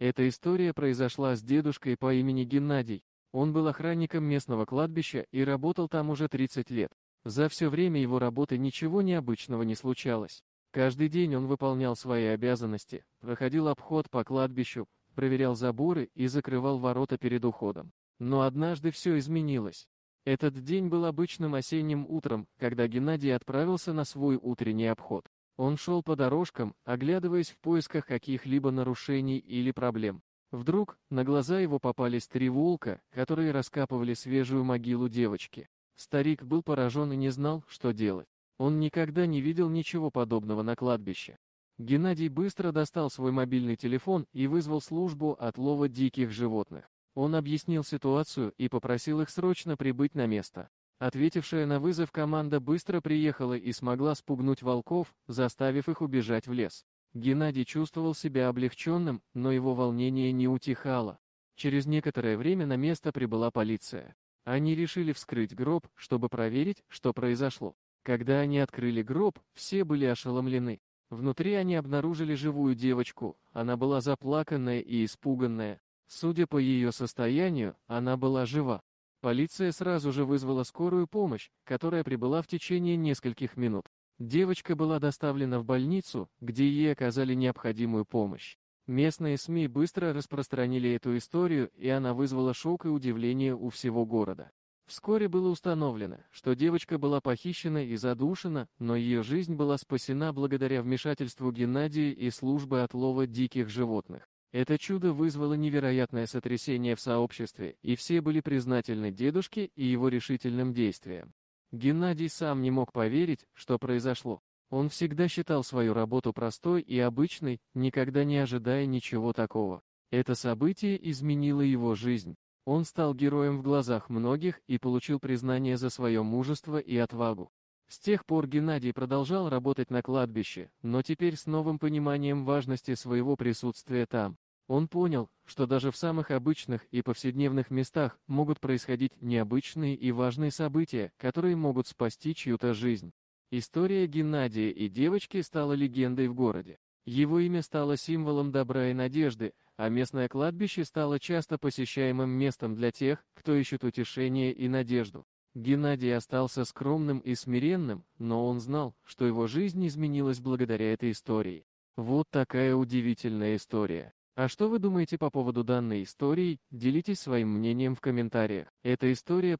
Эта история произошла с дедушкой по имени Геннадий. Он был охранником местного кладбища и работал там уже 30 лет. За все время его работы ничего необычного не случалось. Каждый день он выполнял свои обязанности, проходил обход по кладбищу, проверял заборы и закрывал ворота перед уходом. Но однажды все изменилось. Этот день был обычным осенним утром, когда Геннадий отправился на свой утренний обход. Он шел по дорожкам, оглядываясь в поисках каких-либо нарушений или проблем. Вдруг, на глаза его попались три волка, которые раскапывали свежую могилу девочки. Старик был поражен и не знал, что делать. Он никогда не видел ничего подобного на кладбище. Геннадий быстро достал свой мобильный телефон и вызвал службу отлова диких животных. Он объяснил ситуацию и попросил их срочно прибыть на место. Ответившая на вызов команда быстро приехала и смогла спугнуть волков, заставив их убежать в лес. Геннадий чувствовал себя облегченным, но его волнение не утихало. Через некоторое время на место прибыла полиция. Они решили вскрыть гроб, чтобы проверить, что произошло. Когда они открыли гроб, все были ошеломлены. Внутри они обнаружили живую девочку, она была заплаканная и испуганная. Судя по ее состоянию, она была жива. Полиция сразу же вызвала скорую помощь, которая прибыла в течение нескольких минут. Девочка была доставлена в больницу, где ей оказали необходимую помощь. Местные СМИ быстро распространили эту историю, и она вызвала шок и удивление у всего города. Вскоре было установлено, что девочка была похищена и задушена, но ее жизнь была спасена благодаря вмешательству Геннадия и службы отлова диких животных. Это чудо вызвало невероятное сотрясение в сообществе, и все были признательны дедушке и его решительным действиям. Геннадий сам не мог поверить, что произошло. Он всегда считал свою работу простой и обычной, никогда не ожидая ничего такого. Это событие изменило его жизнь. Он стал героем в глазах многих и получил признание за свое мужество и отвагу. С тех пор Геннадий продолжал работать на кладбище, но теперь с новым пониманием важности своего присутствия там. Он понял, что даже в самых обычных и повседневных местах могут происходить необычные и важные события, которые могут спасти чью-то жизнь. История Геннадия и девочки стала легендой в городе. Его имя стало символом добра и надежды, а местное кладбище стало часто посещаемым местом для тех, кто ищет утешение и надежду. Геннадий остался скромным и смиренным, но он знал, что его жизнь изменилась благодаря этой истории. Вот такая удивительная история. А что вы думаете по поводу данной истории, делитесь своим мнением в комментариях. Эта история про...